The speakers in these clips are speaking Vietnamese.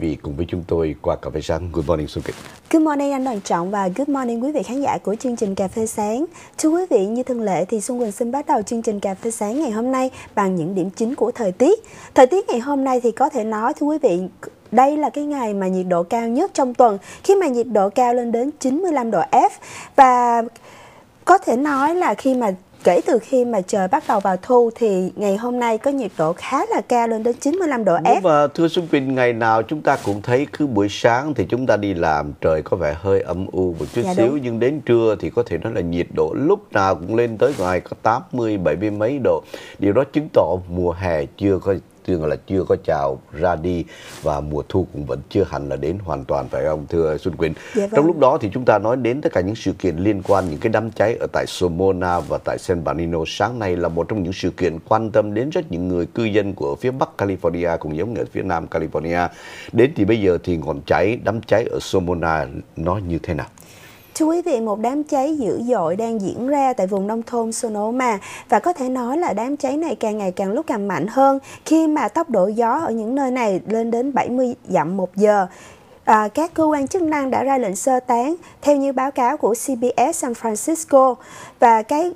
vị cùng với chúng tôi qua cà phê sáng Good Morning Xuân Kịch. Good morning anh Đoàn Trọng và good morning quý vị khán giả của chương trình Cà phê sáng. Thưa quý vị, như thường lệ thì Xuân Quỳnh xin bắt đầu chương trình Cà phê sáng ngày hôm nay bằng những điểm chính của thời tiết. Thời tiết ngày hôm nay thì có thể nói thưa quý vị đây là cái ngày mà nhiệt độ cao nhất trong tuần khi mà nhiệt độ cao lên đến 95 độ F và có thể nói là khi mà Kể từ khi mà trời bắt đầu vào thu thì ngày hôm nay có nhiệt độ khá là cao lên đến 95 độ F. Và thưa Xuân Quỳnh, ngày nào chúng ta cũng thấy cứ buổi sáng thì chúng ta đi làm trời có vẻ hơi âm u một chút dạ, xíu đúng. nhưng đến trưa thì có thể nói là nhiệt độ lúc nào cũng lên tới ngoài có 80 70 mấy độ. Điều đó chứng tỏ mùa hè chưa có tức là chưa có chào ra đi và mùa thu cũng vẫn chưa hẳn là đến hoàn toàn phải không thưa Xuân Quỳnh? Dạ vâng. Trong lúc đó thì chúng ta nói đến tất cả những sự kiện liên quan những cái đám cháy ở tại Somona và tại San Bernardino sáng nay là một trong những sự kiện quan tâm đến rất những người cư dân của phía Bắc California cũng giống như ở phía Nam California. Đến thì bây giờ thì ngọn cháy, đám cháy ở Somona nó như thế nào? Thưa quý vị, một đám cháy dữ dội đang diễn ra tại vùng nông thôn Sonoma và có thể nói là đám cháy này càng ngày càng lúc càng mạnh hơn khi mà tốc độ gió ở những nơi này lên đến 70 dặm một giờ. À, các cơ quan chức năng đã ra lệnh sơ tán theo như báo cáo của CBS San Francisco và cái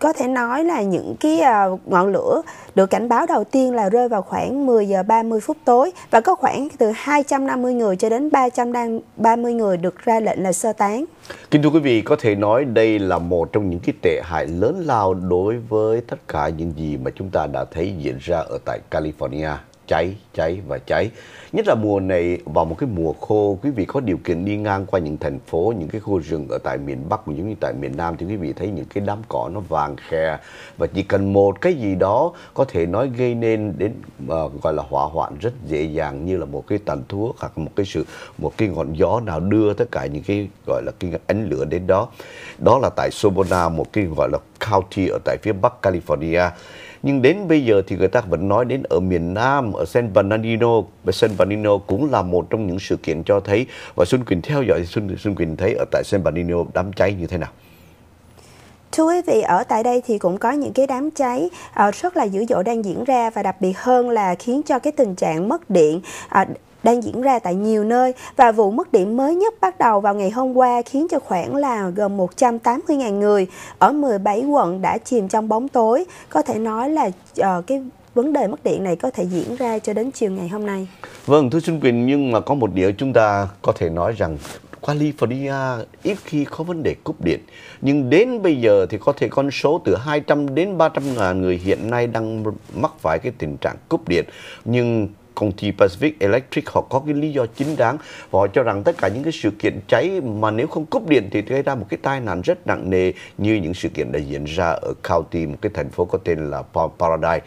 có thể nói là những cái ờ, ngọn lửa được cảnh báo đầu tiên là rơi vào khoảng 10 giờ 30 phút tối và có khoảng từ 250 người cho đến 330 người được ra lệnh là sơ tán. Kính thưa quý vị, có thể nói đây là một trong những cái tệ hại lớn lao đối với tất cả những gì mà chúng ta đã thấy diễn ra ở tại California, cháy, cháy và cháy nhất là mùa này vào một cái mùa khô quý vị có điều kiện đi ngang qua những thành phố những cái khu rừng ở tại miền bắc cũng giống như tại miền nam thì quý vị thấy những cái đám cỏ nó vàng khe và chỉ cần một cái gì đó có thể nói gây nên đến uh, gọi là hỏa hoạn rất dễ dàng như là một cái tàn thuốc hoặc một cái sự một cái ngọn gió nào đưa tất cả những cái gọi là cái ánh lửa đến đó đó là tại Sobona một cái gọi là county ở tại phía bắc California nhưng đến bây giờ thì người ta vẫn nói đến ở miền Nam ở San Bernardino và San Bernardino cũng là một trong những sự kiện cho thấy và Xuân Quỳnh theo dõi Xuân Xuân Quỳnh thấy ở tại San Bernardino đám cháy như thế nào Thưa quý vị, ở tại đây thì cũng có những cái đám cháy ờ, rất là dữ dội đang diễn ra và đặc biệt hơn là khiến cho cái tình trạng mất điện ờ, đang diễn ra tại nhiều nơi và vụ mất điện mới nhất bắt đầu vào ngày hôm qua khiến cho khoảng là gần 180.000 người ở 17 quận đã chìm trong bóng tối. Có thể nói là uh, cái vấn đề mất điện này có thể diễn ra cho đến chiều ngày hôm nay. Vâng, thưa Xuân Quỳnh, nhưng mà có một điều chúng ta có thể nói rằng California ít khi có vấn đề cúp điện. Nhưng đến bây giờ thì có thể con số từ 200 đến 300 ngàn người hiện nay đang mắc phải cái tình trạng cúp điện. Nhưng công ty Pacific Electric họ có cái lý do chính đáng và họ cho rằng tất cả những cái sự kiện cháy mà nếu không cúp điện thì gây ra một cái tai nạn rất nặng nề như những sự kiện đã diễn ra ở County, một cái thành phố có tên là Paradise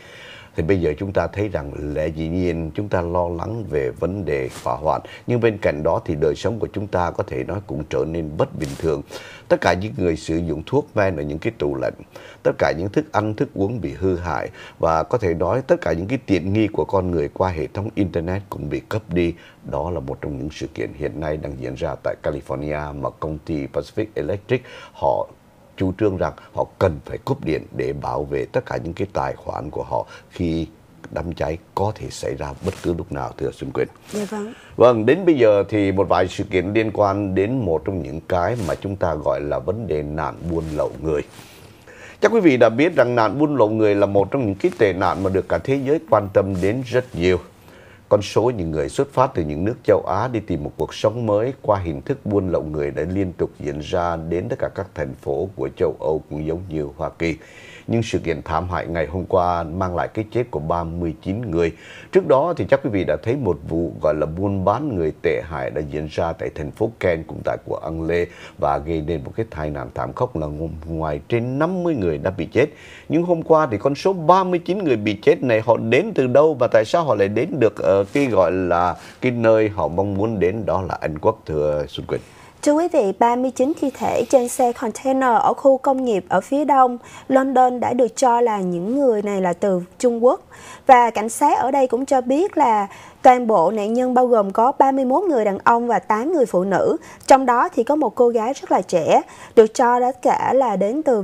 thì bây giờ chúng ta thấy rằng lẽ dĩ nhiên chúng ta lo lắng về vấn đề hỏa hoạn nhưng bên cạnh đó thì đời sống của chúng ta có thể nói cũng trở nên bất bình thường tất cả những người sử dụng thuốc men ở những cái tủ lạnh tất cả những thức ăn thức uống bị hư hại và có thể nói tất cả những cái tiện nghi của con người qua hệ thống internet cũng bị cấp đi đó là một trong những sự kiện hiện nay đang diễn ra tại California mà công ty Pacific Electric họ chủ trương rằng họ cần phải cúp điện để bảo vệ tất cả những cái tài khoản của họ khi đám cháy có thể xảy ra bất cứ lúc nào thưa Xuân Quyền. Dạ vâng. Vâng, đến bây giờ thì một vài sự kiện liên quan đến một trong những cái mà chúng ta gọi là vấn đề nạn buôn lậu người. Chắc quý vị đã biết rằng nạn buôn lậu người là một trong những cái tệ nạn mà được cả thế giới quan tâm đến rất nhiều con số những người xuất phát từ những nước châu Á đi tìm một cuộc sống mới qua hình thức buôn lậu người đã liên tục diễn ra đến tất cả các thành phố của châu Âu cũng giống như Hoa Kỳ nhưng sự kiện thảm hại ngày hôm qua mang lại cái chết của 39 người. Trước đó thì chắc quý vị đã thấy một vụ gọi là buôn bán người tệ hại đã diễn ra tại thành phố Ken cũng tại của Anh Anglê và gây nên một cái tai nạn thảm khốc là ngoài trên 50 người đã bị chết. Nhưng hôm qua thì con số 39 người bị chết này họ đến từ đâu và tại sao họ lại đến được ở cái gọi là cái nơi họ mong muốn đến đó là Anh Quốc thưa Xuân Quỳnh? Thưa quý vị, 39 thi thể trên xe container ở khu công nghiệp ở phía đông London đã được cho là những người này là từ Trung Quốc. Và cảnh sát ở đây cũng cho biết là Toàn bộ nạn nhân bao gồm có 31 người đàn ông và 8 người phụ nữ, trong đó thì có một cô gái rất là trẻ, được cho đã kể là đến từ uh,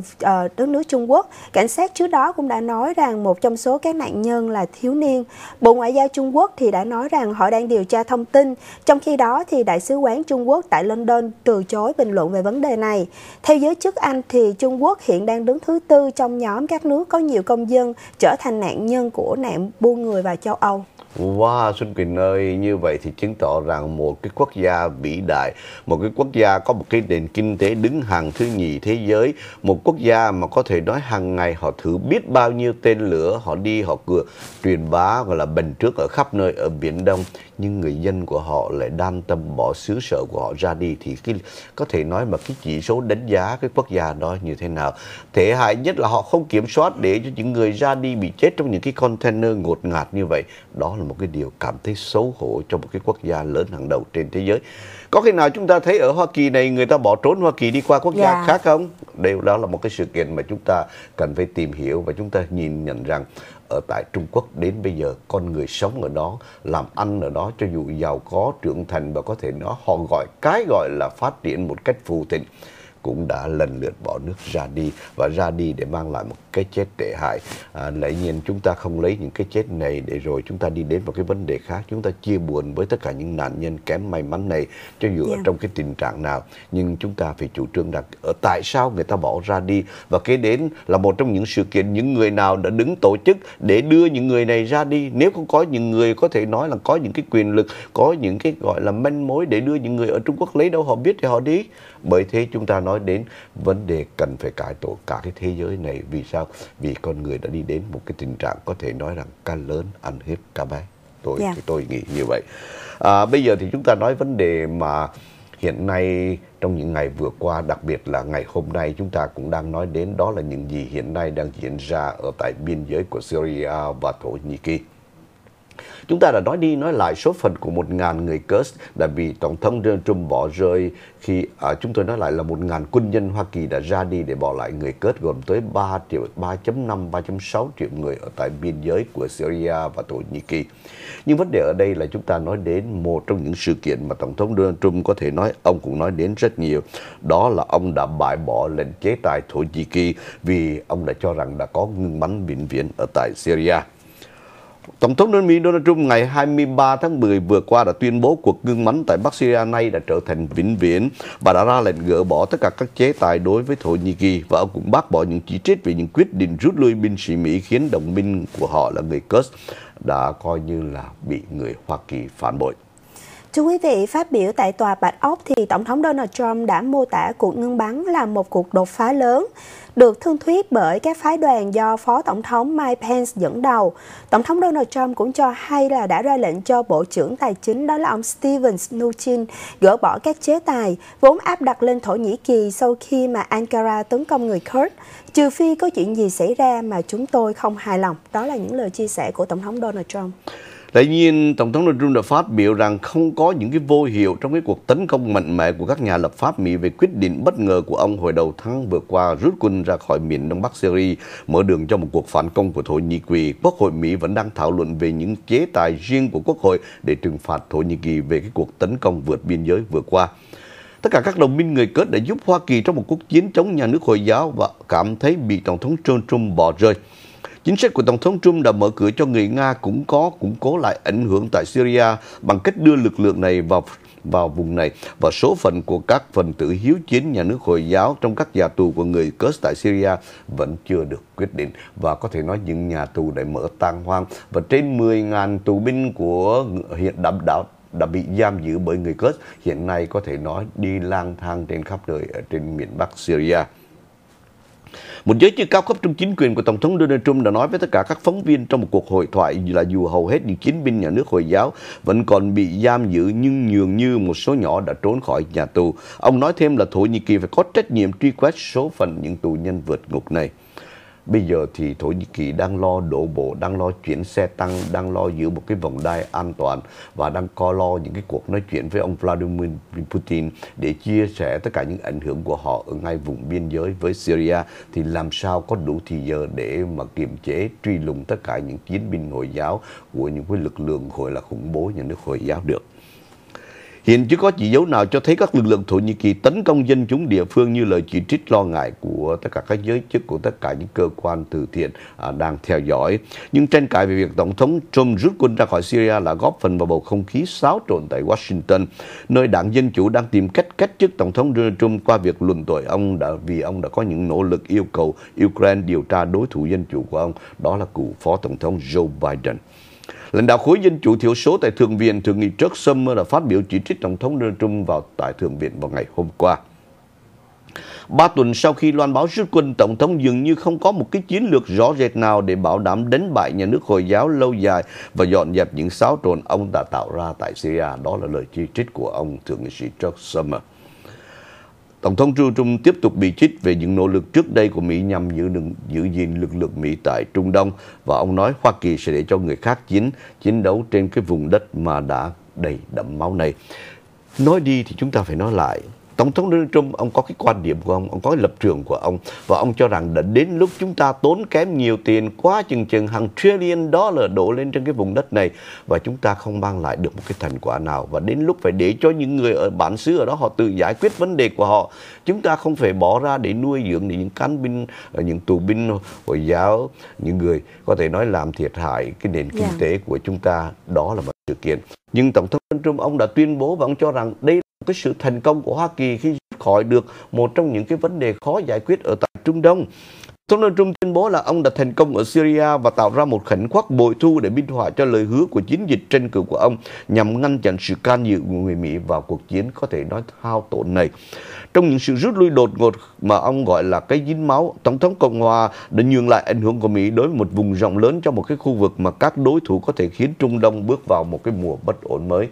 đất nước Trung Quốc. Cảnh sát trước đó cũng đã nói rằng một trong số các nạn nhân là thiếu niên. Bộ Ngoại giao Trung Quốc thì đã nói rằng họ đang điều tra thông tin, trong khi đó thì Đại sứ quán Trung Quốc tại London từ chối bình luận về vấn đề này. Theo giới chức Anh thì Trung Quốc hiện đang đứng thứ tư trong nhóm các nước có nhiều công dân trở thành nạn nhân của nạn buôn người vào châu Âu. Wow, Xuân Quỳnh ơi, như vậy thì chứng tỏ rằng một cái quốc gia vĩ đại, một cái quốc gia có một cái nền kinh tế đứng hàng thứ nhì thế giới, một quốc gia mà có thể nói hàng ngày họ thử biết bao nhiêu tên lửa, họ đi họ cửa truyền bá gọi là bình trước ở khắp nơi ở Biển Đông nhưng người dân của họ lại đam tâm bỏ xứ sở của họ ra đi thì cái có thể nói mà cái chỉ số đánh giá cái quốc gia đó như thế nào thể hại nhất là họ không kiểm soát để cho những người ra đi bị chết trong những cái container ngột ngạt như vậy đó là một cái điều cảm thấy xấu hổ cho một cái quốc gia lớn hàng đầu trên thế giới có khi nào chúng ta thấy ở Hoa Kỳ này người ta bỏ trốn Hoa Kỳ đi qua quốc gia yeah. Dạ. khác không? đây đó là một cái sự kiện mà chúng ta cần phải tìm hiểu và chúng ta nhìn nhận rằng ở tại Trung Quốc đến bây giờ con người sống ở đó làm ăn ở đó cho dù giàu có trưởng thành và có thể nó họ gọi cái gọi là phát triển một cách phù thịnh cũng đã lần lượt bỏ nước ra đi và ra đi để mang lại một cái chết tệ hại à, lẽ nhiên chúng ta không lấy những cái chết này để rồi chúng ta đi đến một cái vấn đề khác chúng ta chia buồn với tất cả những nạn nhân kém may mắn này cho dù yeah. ở dạ. trong cái tình trạng nào nhưng chúng ta phải chủ trương rằng ở tại sao người ta bỏ ra đi và kế đến là một trong những sự kiện những người nào đã đứng tổ chức để đưa những người này ra đi nếu không có những người có thể nói là có những cái quyền lực có những cái gọi là manh mối để đưa những người ở Trung Quốc lấy đâu họ biết thì họ đi bởi thế chúng ta nói nói đến vấn đề cần phải cải tổ cả cái thế giới này vì sao vì con người đã đi đến một cái tình trạng có thể nói rằng ca lớn ăn hết ca bé tôi yeah. Dạ. thì tôi nghĩ như vậy à, bây giờ thì chúng ta nói vấn đề mà hiện nay trong những ngày vừa qua đặc biệt là ngày hôm nay chúng ta cũng đang nói đến đó là những gì hiện nay đang diễn ra ở tại biên giới của Syria và Thổ Nhĩ Kỳ Chúng ta đã nói đi nói lại số phận của một ngàn người Kurds đã bị Tổng thống Donald Trump bỏ rơi khi à, chúng tôi nói lại là một ngàn quân nhân Hoa Kỳ đã ra đi để bỏ lại người Kurds gồm tới 3 triệu 3.5 3.6 triệu người ở tại biên giới của Syria và Thổ Nhĩ Kỳ. Nhưng vấn đề ở đây là chúng ta nói đến một trong những sự kiện mà Tổng thống Donald Trump có thể nói ông cũng nói đến rất nhiều. Đó là ông đã bãi bỏ lệnh chế tài Thổ Nhĩ Kỳ vì ông đã cho rằng đã có ngưng bắn vĩnh viễn ở tại Syria. Tổng thống nước Mỹ Donald Trump ngày 23 tháng 10 vừa qua đã tuyên bố cuộc ngưng bắn tại Bắc Syria nay đã trở thành vĩnh viễn và đã ra lệnh gỡ bỏ tất cả các chế tài đối với Thổ Nhĩ Kỳ và ông cũng bác bỏ những chỉ trích về những quyết định rút lui binh sĩ Mỹ khiến đồng minh của họ là người Kurd đã coi như là bị người Hoa Kỳ phản bội. Thưa quý vị, phát biểu tại tòa Bạch Ốc thì Tổng thống Donald Trump đã mô tả cuộc ngưng bắn là một cuộc đột phá lớn được thương thuyết bởi các phái đoàn do Phó Tổng thống Mike Pence dẫn đầu. Tổng thống Donald Trump cũng cho hay là đã ra lệnh cho Bộ trưởng Tài chính đó là ông Steven Mnuchin gỡ bỏ các chế tài vốn áp đặt lên Thổ Nhĩ Kỳ sau khi mà Ankara tấn công người Kurd, trừ phi có chuyện gì xảy ra mà chúng tôi không hài lòng. Đó là những lời chia sẻ của Tổng thống Donald Trump. Tuy nhiên, Tổng thống Donald Trump đã phát biểu rằng không có những cái vô hiệu trong cái cuộc tấn công mạnh mẽ của các nhà lập pháp Mỹ về quyết định bất ngờ của ông hồi đầu tháng vừa qua rút quân ra khỏi miền Đông Bắc Syria, mở đường cho một cuộc phản công của Thổ Nhĩ Kỳ. Quốc hội Mỹ vẫn đang thảo luận về những chế tài riêng của Quốc hội để trừng phạt Thổ Nhĩ Kỳ về cái cuộc tấn công vượt biên giới vừa qua. Tất cả các đồng minh người kết đã giúp Hoa Kỳ trong một cuộc chiến chống nhà nước Hồi giáo và cảm thấy bị Tổng thống Donald Trump bỏ rơi. Chính sách của Tổng thống Trump đã mở cửa cho người Nga cũng có củng cố lại ảnh hưởng tại Syria bằng cách đưa lực lượng này vào vào vùng này và số phận của các phần tử hiếu chiến nhà nước Hồi giáo trong các nhà tù của người Kurd tại Syria vẫn chưa được quyết định và có thể nói những nhà tù đã mở tan hoang và trên 10.000 tù binh của hiện đảm đảo đã bị giam giữ bởi người Kurd hiện nay có thể nói đi lang thang trên khắp nơi ở trên miền Bắc Syria. Một giới chức cao cấp trong chính quyền của Tổng thống Donald Trump đã nói với tất cả các phóng viên trong một cuộc hội thoại là dù hầu hết những chiến binh nhà nước Hồi giáo vẫn còn bị giam giữ nhưng dường như một số nhỏ đã trốn khỏi nhà tù. Ông nói thêm là Thổ Nhĩ Kỳ phải có trách nhiệm truy quét số phận những tù nhân vượt ngục này. Bây giờ thì Thổ Nhĩ Kỳ đang lo đổ bộ, đang lo chuyển xe tăng, đang lo giữ một cái vòng đai an toàn và đang co lo những cái cuộc nói chuyện với ông Vladimir Putin để chia sẻ tất cả những ảnh hưởng của họ ở ngay vùng biên giới với Syria thì làm sao có đủ thì giờ để mà kiềm chế truy lùng tất cả những chiến binh Hồi giáo của những cái lực lượng gọi là khủng bố nhà nước Hồi giáo được. Hiện chưa có chỉ dấu nào cho thấy các lực lượng Thổ Nhĩ Kỳ tấn công dân chúng địa phương như lời chỉ trích lo ngại của tất cả các giới chức của tất cả những cơ quan từ thiện à, đang theo dõi. Nhưng tranh cãi về việc Tổng thống Trump rút quân ra khỏi Syria là góp phần vào bầu không khí xáo trộn tại Washington, nơi đảng Dân Chủ đang tìm cách cách chức Tổng thống Donald Trump qua việc luận tội ông đã vì ông đã có những nỗ lực yêu cầu Ukraine điều tra đối thủ dân chủ của ông, đó là cựu Phó Tổng thống Joe Biden. Lãnh đạo khối dân chủ thiểu số tại Thượng viện Thượng nghị Trớt Sâm đã phát biểu chỉ trích Tổng thống Donald Trump vào tại Thượng viện vào ngày hôm qua. Ba tuần sau khi loan báo rút quân, Tổng thống dường như không có một cái chiến lược rõ rệt nào để bảo đảm đánh bại nhà nước Hồi giáo lâu dài và dọn dẹp những xáo trộn ông đã tạo ra tại Syria. Đó là lời chỉ trích của ông Thượng nghị sĩ Chuck Summer. Tổng thống Trump tiếp tục bị chích về những nỗ lực trước đây của Mỹ nhằm giữ, đựng, giữ gìn lực lượng Mỹ tại Trung Đông và ông nói Hoa Kỳ sẽ để cho người khác chiến chiến đấu trên cái vùng đất mà đã đầy đẫm máu này. Nói đi thì chúng ta phải nói lại tổng thống Donald Trump ông có cái quan điểm của ông ông có cái lập trường của ông và ông cho rằng đã đến lúc chúng ta tốn kém nhiều tiền quá chừng chừng hàng trillion dollar đổ lên trên cái vùng đất này và chúng ta không mang lại được một cái thành quả nào và đến lúc phải để cho những người ở bản xứ ở đó họ tự giải quyết vấn đề của họ chúng ta không phải bỏ ra để nuôi dưỡng những cán binh ờ, những tù binh hồi giáo những người có thể nói làm thiệt hại cái nền kinh yeah. Dạ. tế của chúng ta đó là một sự kiện nhưng tổng thống Trump ông đã tuyên bố và ông cho rằng đây cái sự thành công của Hoa Kỳ khi khỏi được một trong những cái vấn đề khó giải quyết ở tại Trung Đông. Donald Trump tuyên bố là ông đã thành công ở Syria và tạo ra một khẩn khoác bội thu để minh họa cho lời hứa của chiến dịch tranh cử của ông nhằm ngăn chặn sự can dự của người Mỹ vào cuộc chiến có thể nói thao tổn này. Trong những sự rút lui đột ngột mà ông gọi là cái dính máu, Tổng thống Cộng hòa đã nhường lại ảnh hưởng của Mỹ đối với một vùng rộng lớn cho một cái khu vực mà các đối thủ có thể khiến Trung Đông bước vào một cái mùa bất ổn mới.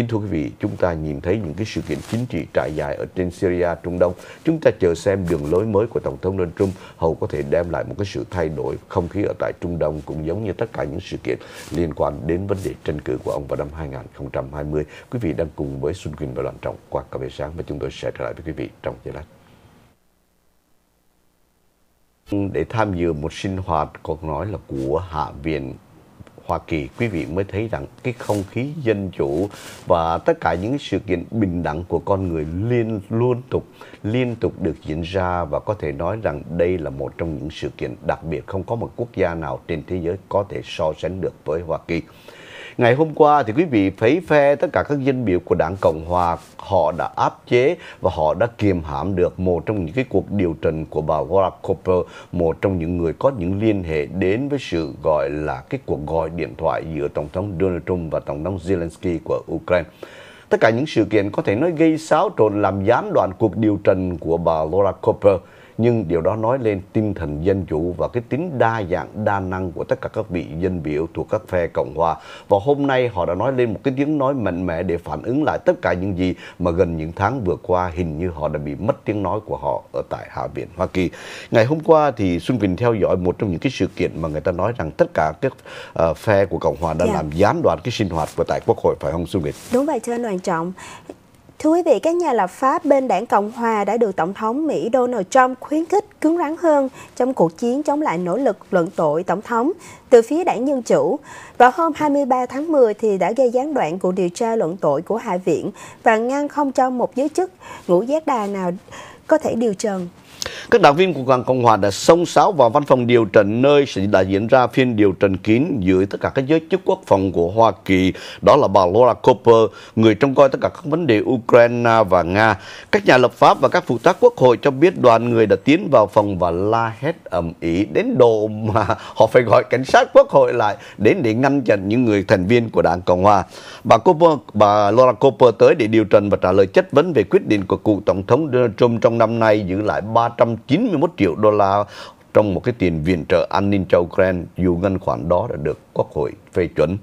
Kính thưa quý vị, chúng ta nhìn thấy những cái sự kiện chính trị trải dài ở trên Syria, Trung Đông. Chúng ta chờ xem đường lối mới của Tổng thống Donald Trump hầu có thể đem lại một cái sự thay đổi không khí ở tại Trung Đông cũng giống như tất cả những sự kiện liên quan đến vấn đề tranh cử của ông vào năm 2020. Quý vị đang cùng với Xuân Quỳnh và Đoàn Trọng qua cà phê sáng và chúng tôi sẽ trở lại với quý vị trong giây lát để tham dự một sinh hoạt có nói là của Hạ viện Hoa Kỳ quý vị mới thấy rằng cái không khí dân chủ và tất cả những sự kiện bình đẳng của con người liên luôn tục liên tục được diễn ra và có thể nói rằng đây là một trong những sự kiện đặc biệt không có một quốc gia nào trên thế giới có thể so sánh được với Hoa Kỳ. Ngày hôm qua thì quý vị thấy phe tất cả các danh biểu của đảng Cộng Hòa họ đã áp chế và họ đã kiềm hãm được một trong những cái cuộc điều trần của bà Laura Cooper, một trong những người có những liên hệ đến với sự gọi là cái cuộc gọi điện thoại giữa Tổng thống Donald Trump và Tổng thống Zelensky của Ukraine. Tất cả những sự kiện có thể nói gây xáo trộn làm gián đoạn cuộc điều trần của bà Laura Cooper nhưng điều đó nói lên tinh thần dân chủ và cái tính đa dạng đa năng của tất cả các vị dân biểu thuộc các phe cộng hòa và hôm nay họ đã nói lên một cái tiếng nói mạnh mẽ để phản ứng lại tất cả những gì mà gần những tháng vừa qua hình như họ đã bị mất tiếng nói của họ ở tại hạ viện hoa kỳ ngày hôm qua thì xuân quỳnh theo dõi một trong những cái sự kiện mà người ta nói rằng tất cả các ờ, phe của cộng hòa đã yeah. Dạ. làm gián đoạn cái sinh hoạt của tại quốc hội phải không xuân quỳnh đúng vậy thưa anh hoàng trọng Thưa quý vị, các nhà lập pháp bên đảng Cộng Hòa đã được Tổng thống Mỹ Donald Trump khuyến khích cứng rắn hơn trong cuộc chiến chống lại nỗ lực luận tội Tổng thống từ phía đảng Dân Chủ. Vào hôm 23 tháng 10 thì đã gây gián đoạn cuộc điều tra luận tội của Hạ viện và ngăn không cho một giới chức ngũ giác đà nào có thể điều trần các đảng viên của Đảng Cộng Hòa đã xông xáo vào văn phòng điều trần nơi sẽ đã diễn ra phiên điều trần kín giữa tất cả các giới chức quốc phòng của Hoa Kỳ, đó là bà Laura Cooper, người trông coi tất cả các vấn đề Ukraine và Nga. Các nhà lập pháp và các phụ tá quốc hội cho biết đoàn người đã tiến vào phòng và la hét ầm ĩ đến độ mà họ phải gọi cảnh sát quốc hội lại đến để ngăn chặn những người thành viên của Đảng Cộng Hòa. Bà Cooper, bà Laura Cooper tới để điều trần và trả lời chất vấn về quyết định của cựu tổng thống Donald Trump trong năm nay giữ lại ba 391 triệu đô la trong một cái tiền viện trợ an ninh cho Ukraine dù ngân khoản đó đã được Quốc hội phê chuẩn.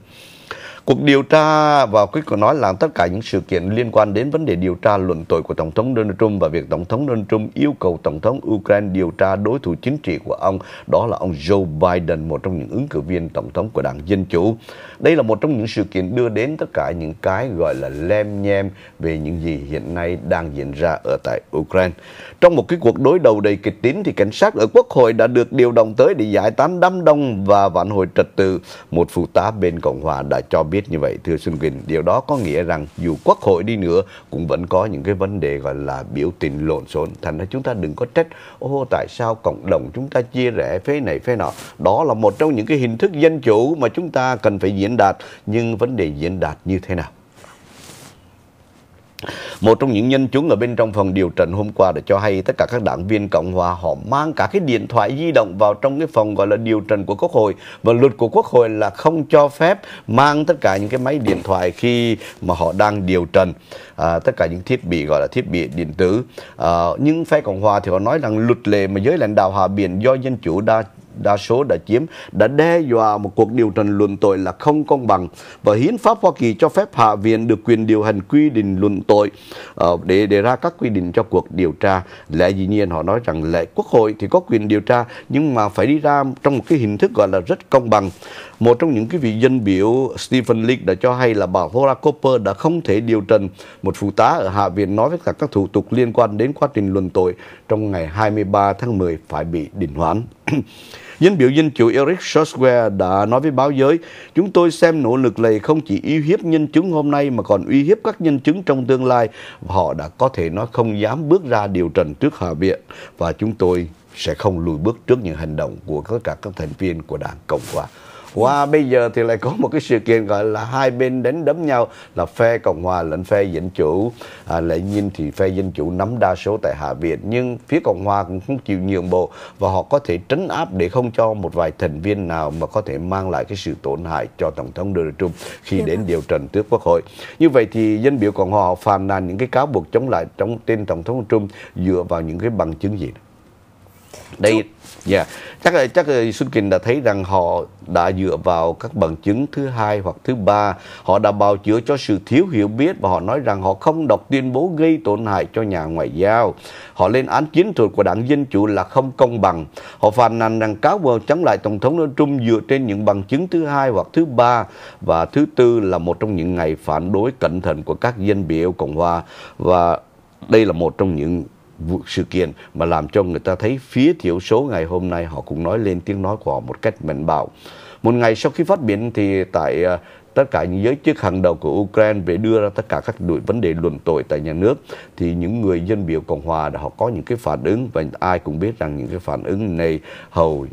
Cuộc điều tra và quyết của nói làm tất cả những sự kiện liên quan đến vấn đề điều tra luận tội của Tổng thống Donald Trump và việc Tổng thống Donald Trump yêu cầu Tổng thống Ukraine điều tra đối thủ chính trị của ông, đó là ông Joe Biden, một trong những ứng cử viên Tổng thống của Đảng Dân Chủ. Đây là một trong những sự kiện đưa đến tất cả những cái gọi là lem nhem về những gì hiện nay đang diễn ra ở tại Ukraine. Trong một cái cuộc đối đầu đầy kịch tính thì cảnh sát ở Quốc hội đã được điều động tới để giải tán đám đông và vạn hồi trật tự. Một phụ tá bên Cộng hòa đã cho biết biết như vậy thưa Xuân Quỳnh điều đó có nghĩa rằng dù quốc hội đi nữa cũng vẫn có những cái vấn đề gọi là biểu tình lộn xộn thành ra chúng ta đừng có trách ô tại sao cộng đồng chúng ta chia rẽ phế này phế nọ đó là một trong những cái hình thức dân chủ mà chúng ta cần phải diễn đạt nhưng vấn đề diễn đạt như thế nào một trong những nhân chứng ở bên trong phòng điều trần hôm qua đã cho hay tất cả các đảng viên Cộng Hòa họ mang cả cái điện thoại di động vào trong cái phòng gọi là điều trần của Quốc hội và luật của Quốc hội là không cho phép mang tất cả những cái máy điện thoại khi mà họ đang điều trần à, tất cả những thiết bị gọi là thiết bị điện tử. À, nhưng phe Cộng Hòa thì họ nói rằng luật lệ mà giới lãnh đạo hòa Biển do dân chủ đa đa số đã chiếm đã đe dọa một cuộc điều trần luận tội là không công bằng và hiến pháp Hoa Kỳ cho phép hạ viện được quyền điều hành quy định luận tội ờ, để đề ra các quy định cho cuộc điều tra lẽ dĩ nhiên họ nói rằng lệ quốc hội thì có quyền điều tra nhưng mà phải đi ra trong một cái hình thức gọi là rất công bằng một trong những cái vị dân biểu Stephen Lee đã cho hay là bà Laura Cooper đã không thể điều trần một phụ tá ở Hạ viện nói với cả các thủ tục liên quan đến quá trình luận tội trong ngày 23 tháng 10 phải bị đình hoãn. Danh biểu dân chủ Eric Schwarzschild đã nói với báo giới, chúng tôi xem nỗ lực này không chỉ uy hiếp nhân chứng hôm nay mà còn uy hiếp các nhân chứng trong tương lai. Họ đã có thể nói không dám bước ra điều trần trước Hạ Viện và chúng tôi sẽ không lùi bước trước những hành động của tất cả các thành viên của Đảng Cộng hòa qua wow, bây giờ thì lại có một cái sự kiện gọi là hai bên đánh đấm nhau là phe Cộng hòa lẫn phe Dân chủ. À, lại nhìn thì phe Dân chủ nắm đa số tại Hạ viện nhưng phía Cộng hòa cũng không chịu nhượng bộ và họ có thể trấn áp để không cho một vài thành viên nào mà có thể mang lại cái sự tổn hại cho Tổng thống Donald Trump khi dạ đến vâng. điều trần trước Quốc hội. Như vậy thì dân biểu Cộng hòa phàn nàn những cái cáo buộc chống lại trong tên Tổng thống Trump dựa vào những cái bằng chứng gì? Đó? đây dạ yeah. chắc là chắc là Xuân Kình đã thấy rằng họ đã dựa vào các bằng chứng thứ hai hoặc thứ ba họ đã bào chữa cho sự thiếu hiểu biết và họ nói rằng họ không đọc tuyên bố gây tổn hại cho nhà ngoại giao họ lên án chiến thuật của đảng dân chủ là không công bằng họ phàn nàn rằng cáo buộc chống lại tổng thống Donald Trump dựa trên những bằng chứng thứ hai hoặc thứ ba và thứ tư là một trong những ngày phản đối cẩn thận của các dân biểu cộng hòa và đây là một trong những sự kiện mà làm cho người ta thấy phía thiểu số ngày hôm nay họ cũng nói lên tiếng nói của họ một cách mạnh bạo. Một ngày sau khi phát biểu thì tại à, tất cả những giới chức hàng đầu của Ukraine về đưa ra tất cả các đội vấn đề luận tội tại nhà nước thì những người dân biểu Cộng hòa đã họ có những cái phản ứng và ai cũng biết rằng những cái phản ứng này hầu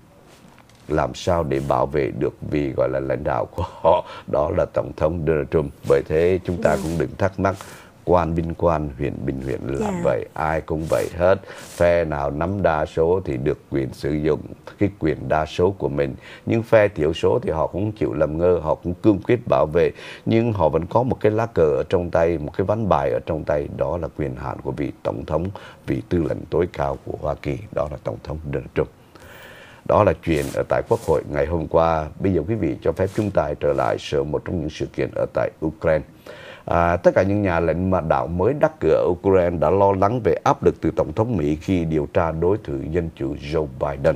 làm sao để bảo vệ được vì gọi là lãnh đạo của họ đó là tổng thống Donald Trump Vậy thế chúng ta vâng. cũng đừng thắc mắc quan binh quan huyện bình huyện làm yeah. Dạ. vậy ai cũng vậy hết phe nào nắm đa số thì được quyền sử dụng cái quyền đa số của mình nhưng phe thiểu số thì họ cũng chịu làm ngơ họ cũng cương quyết bảo vệ nhưng họ vẫn có một cái lá cờ ở trong tay một cái ván bài ở trong tay đó là quyền hạn của vị tổng thống vị tư lệnh tối cao của hoa kỳ đó là tổng thống donald trump đó là chuyện ở tại Quốc hội ngày hôm qua. Bây giờ quý vị cho phép chúng ta trở lại sự một trong những sự kiện ở tại Ukraine. À, tất cả những nhà lãnh mà đảo mới đắc cửa ở Ukraine đã lo lắng về áp lực từ Tổng thống Mỹ khi điều tra đối thủ dân chủ Joe Biden.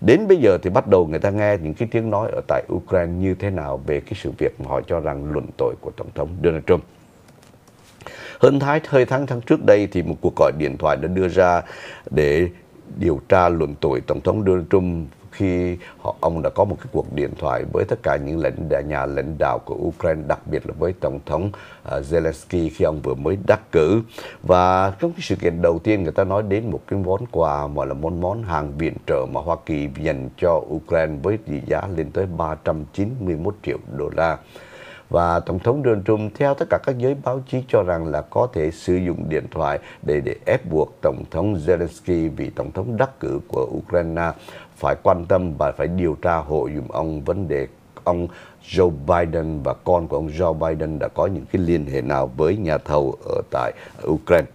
Đến bây giờ thì bắt đầu người ta nghe những cái tiếng nói ở tại Ukraine như thế nào về cái sự việc mà họ cho rằng luận tội của Tổng thống Donald Trump. Hơn thái thời tháng tháng trước đây thì một cuộc gọi điện thoại đã đưa ra để điều tra luận tội Tổng thống Donald Trump khi họ ông đã có một cái cuộc điện thoại với tất cả những lãnh đạo nhà lãnh đạo của Ukraine đặc biệt là với tổng thống uh, Zelensky khi ông vừa mới đắc cử và trong cái sự kiện đầu tiên người ta nói đến một cái món quà mà là món món hàng viện trợ mà Hoa Kỳ dành cho Ukraine với trị giá lên tới 391 triệu đô la và tổng thống Donald Trump theo tất cả các giới báo chí cho rằng là có thể sử dụng điện thoại để để ép buộc tổng thống Zelensky vì tổng thống đắc cử của Ukraine phải quan tâm và phải điều tra hội dùm ông vấn đề ông Joe Biden và con của ông Joe Biden đã có những cái liên hệ nào với nhà thầu ở tại Ukraine.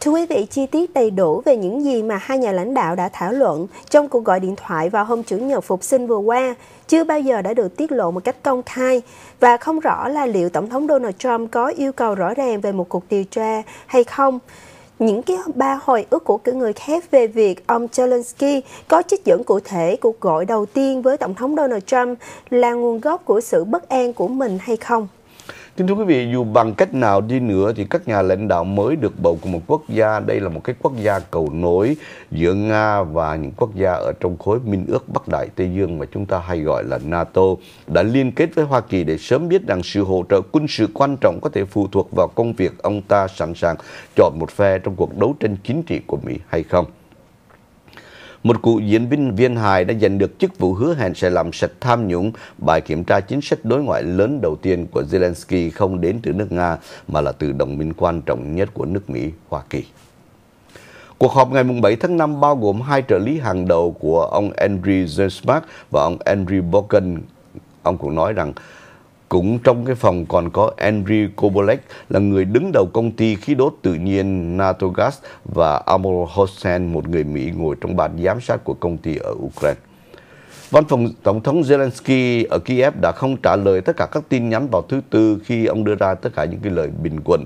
Thưa quý vị, chi tiết đầy đủ về những gì mà hai nhà lãnh đạo đã thảo luận trong cuộc gọi điện thoại vào hôm Chủ nhật phục sinh vừa qua chưa bao giờ đã được tiết lộ một cách công khai và không rõ là liệu Tổng thống Donald Trump có yêu cầu rõ ràng về một cuộc điều tra hay không những cái ba hồi ức của người khác về việc ông Zelensky có trích dẫn cụ thể cuộc gọi đầu tiên với Tổng thống Donald Trump là nguồn gốc của sự bất an của mình hay không? Kính thưa quý vị, dù bằng cách nào đi nữa thì các nhà lãnh đạo mới được bầu của một quốc gia, đây là một cái quốc gia cầu nối giữa Nga và những quốc gia ở trong khối Minh ước Bắc Đại Tây Dương mà chúng ta hay gọi là NATO, đã liên kết với Hoa Kỳ để sớm biết rằng sự hỗ trợ quân sự quan trọng có thể phụ thuộc vào công việc ông ta sẵn sàng chọn một phe trong cuộc đấu tranh chính trị của Mỹ hay không một cựu diễn viên Viên Hài đã giành được chức vụ hứa hẹn sẽ làm sạch tham nhũng. Bài kiểm tra chính sách đối ngoại lớn đầu tiên của Zelensky không đến từ nước Nga mà là từ đồng minh quan trọng nhất của nước Mỹ, Hoa Kỳ. Cuộc họp ngày 7 tháng 5 bao gồm hai trợ lý hàng đầu của ông Andrew Zemsmak và ông Andrew Bogan. Ông cũng nói rằng cũng trong cái phòng còn có Andrew Kobolek là người đứng đầu công ty khí đốt tự nhiên Natogas và Amol Hossein một người Mỹ ngồi trong bàn giám sát của công ty ở Ukraine. Văn phòng Tổng thống Zelensky ở Kiev đã không trả lời tất cả các tin nhắn vào thứ Tư khi ông đưa ra tất cả những cái lời bình luận.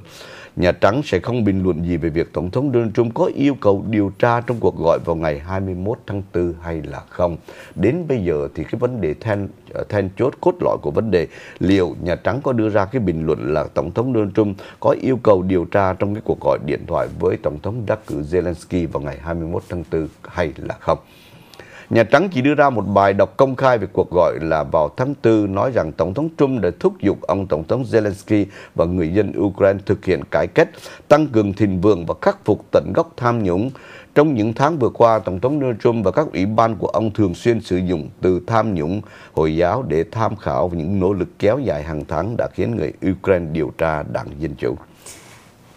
Nhà Trắng sẽ không bình luận gì về việc Tổng thống Donald Trump có yêu cầu điều tra trong cuộc gọi vào ngày 21 tháng 4 hay là không. Đến bây giờ thì cái vấn đề then, ờ, then chốt cốt lõi của vấn đề liệu Nhà Trắng có đưa ra cái bình luận là Tổng thống Donald Trump có yêu cầu điều tra trong cái cuộc gọi điện thoại với Tổng thống đắc cử Zelensky vào ngày 21 tháng 4 hay là không. Nhà Trắng chỉ đưa ra một bài đọc công khai về cuộc gọi là vào tháng 4 nói rằng Tổng thống Trump đã thúc giục ông Tổng thống Zelensky và người dân Ukraine thực hiện cải cách, tăng cường thịnh vượng và khắc phục tận gốc tham nhũng. Trong những tháng vừa qua, Tổng thống Donald Trump và các ủy ban của ông thường xuyên sử dụng từ tham nhũng Hồi giáo để tham khảo những nỗ lực kéo dài hàng tháng đã khiến người Ukraine điều tra Đảng Dân Chủ.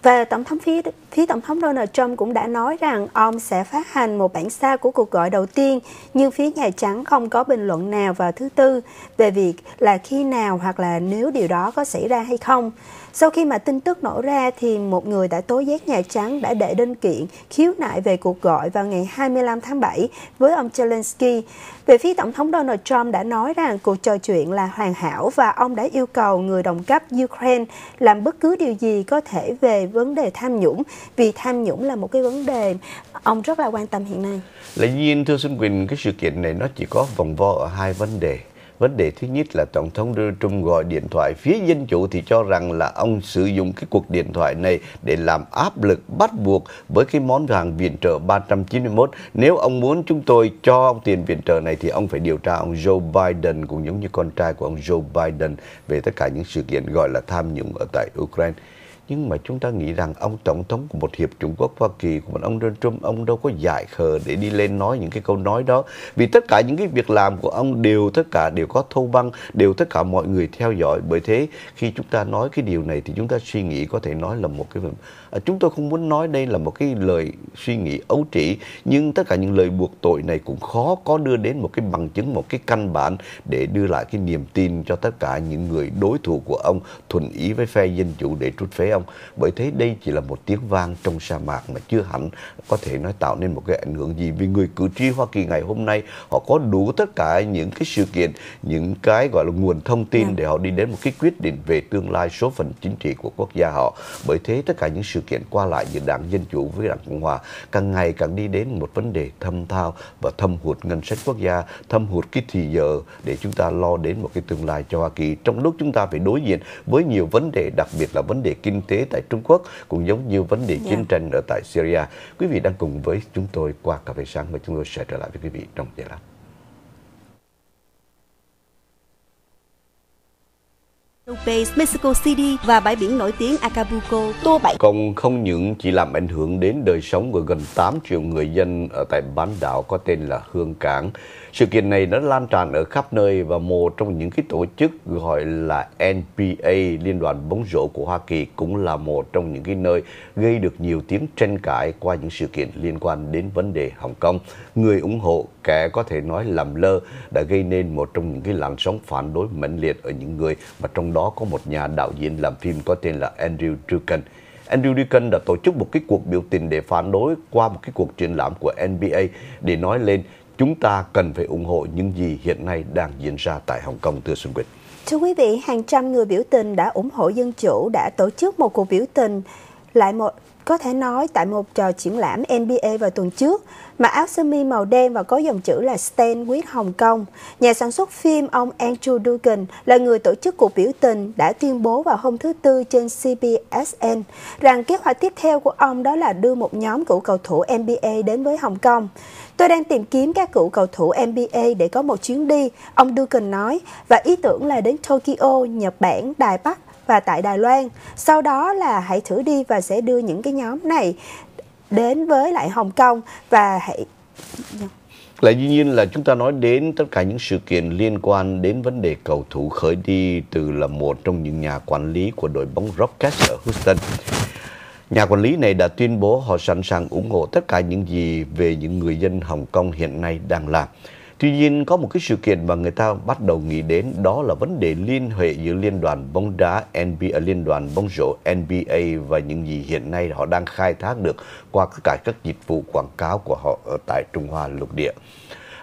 Và Tổng thống Phía thì Tổng thống Donald Trump cũng đã nói rằng ông sẽ phát hành một bản sao của cuộc gọi đầu tiên, nhưng phía Nhà Trắng không có bình luận nào vào thứ Tư về việc là khi nào hoặc là nếu điều đó có xảy ra hay không. Sau khi mà tin tức nổ ra thì một người đã tố giác Nhà Trắng đã đệ đơn kiện khiếu nại về cuộc gọi vào ngày 25 tháng 7 với ông Zelensky. Về phía Tổng thống Donald Trump đã nói rằng cuộc trò chuyện là hoàn hảo và ông đã yêu cầu người đồng cấp Ukraine làm bất cứ điều gì có thể về vấn đề tham nhũng vì tham nhũng là một cái vấn đề ông rất là quan tâm hiện nay lệ nhiên thưa xuân quỳnh cái sự kiện này nó chỉ có vòng vo ở hai vấn đề vấn đề thứ nhất là tổng thống Donald Trump gọi điện thoại phía dân chủ thì cho rằng là ông sử dụng cái cuộc điện thoại này để làm áp lực bắt buộc với cái món hàng viện trợ 391 nếu ông muốn chúng tôi cho ông tiền viện trợ này thì ông phải điều tra ông Joe Biden cũng giống như con trai của ông Joe Biden về tất cả những sự kiện gọi là tham nhũng ở tại Ukraine nhưng mà chúng ta nghĩ rằng ông tổng thống của một hiệp Trung Quốc Hoa Kỳ của một ông Donald Trump ông đâu có dại khờ để đi lên nói những cái câu nói đó vì tất cả những cái việc làm của ông đều tất cả đều có thâu băng đều tất cả mọi người theo dõi bởi thế khi chúng ta nói cái điều này thì chúng ta suy nghĩ có thể nói là một cái à, chúng tôi không muốn nói đây là một cái lời suy nghĩ ấu trĩ nhưng tất cả những lời buộc tội này cũng khó có đưa đến một cái bằng chứng một cái căn bản để đưa lại cái niềm tin cho tất cả những người đối thủ của ông thuận ý với phe dân chủ để trút phế ông bởi thế đây chỉ là một tiếng vang trong sa mạc mà chưa hẳn có thể nói tạo nên một cái ảnh hưởng gì vì người cử tri Hoa Kỳ ngày hôm nay họ có đủ tất cả những cái sự kiện những cái gọi là nguồn thông tin dạ. để họ đi đến một cái quyết định về tương lai số phận chính trị của quốc gia họ bởi thế tất cả những sự kiện qua lại giữa đảng dân chủ với đảng cộng hòa càng ngày càng đi đến một vấn đề thâm thao và thâm hụt ngân sách quốc gia thâm hụt cái thì giờ để chúng ta lo đến một cái tương lai cho hoa kỳ trong lúc chúng ta phải đối diện với nhiều vấn đề đặc biệt là vấn đề kinh tế tại Trung Quốc cũng giống như vấn đề dạ. chiến tranh ở tại Syria. Quý vị đang cùng với chúng tôi qua cà phê sáng và chúng tôi sẽ trở lại với quý vị trong giây lát. Mexico City và bãi biển nổi tiếng Acapulco. Tour 7 Công không những chỉ làm ảnh hưởng đến đời sống của gần 8 triệu người dân ở tại bán đảo có tên là Hương Cảng, sự kiện này đã lan tràn ở khắp nơi và một trong những cái tổ chức gọi là NBA Liên đoàn bóng rổ của Hoa Kỳ cũng là một trong những cái nơi gây được nhiều tiếng tranh cãi qua những sự kiện liên quan đến vấn đề Hồng Kông. Người ủng hộ kẻ có thể nói lầm lơ đã gây nên một trong những cái làn sóng phản đối mãnh liệt ở những người mà trong đó có một nhà đạo diễn làm phim có tên là Andrew Drucken. Andrew Deacon đã tổ chức một cái cuộc biểu tình để phản đối qua một cái cuộc triển lãm của NBA để nói lên chúng ta cần phải ủng hộ những gì hiện nay đang diễn ra tại Hồng Kông, thưa Xuân Quỳnh. Thưa quý vị, hàng trăm người biểu tình đã ủng hộ dân chủ đã tổ chức một cuộc biểu tình lại một có thể nói tại một trò triển lãm NBA vào tuần trước, mặc áo sơ mi màu đen và có dòng chữ là Stan quyết Hồng Kông. Nhà sản xuất phim ông Andrew Dugan là người tổ chức cuộc biểu tình đã tuyên bố vào hôm thứ Tư trên CBSN rằng kế hoạch tiếp theo của ông đó là đưa một nhóm cựu cầu thủ NBA đến với Hồng Kông. Tôi đang tìm kiếm các cựu cầu thủ NBA để có một chuyến đi, ông Dugan nói, và ý tưởng là đến Tokyo, Nhật Bản, Đài Bắc và tại Đài Loan. Sau đó là hãy thử đi và sẽ đưa những cái nhóm này đến với lại Hồng Kông và hãy là dĩ nhiên là chúng ta nói đến tất cả những sự kiện liên quan đến vấn đề cầu thủ khởi đi từ là một trong những nhà quản lý của đội bóng Rockets ở Houston. Nhà quản lý này đã tuyên bố họ sẵn sàng ủng hộ tất cả những gì về những người dân Hồng Kông hiện nay đang làm. Tuy nhiên có một cái sự kiện mà người ta bắt đầu nghĩ đến đó là vấn đề liên hệ giữa liên đoàn bóng đá NBA, à, liên đoàn bóng rổ NBA và những gì hiện nay họ đang khai thác được qua tất cả các dịch vụ quảng cáo của họ ở tại Trung Hoa lục địa.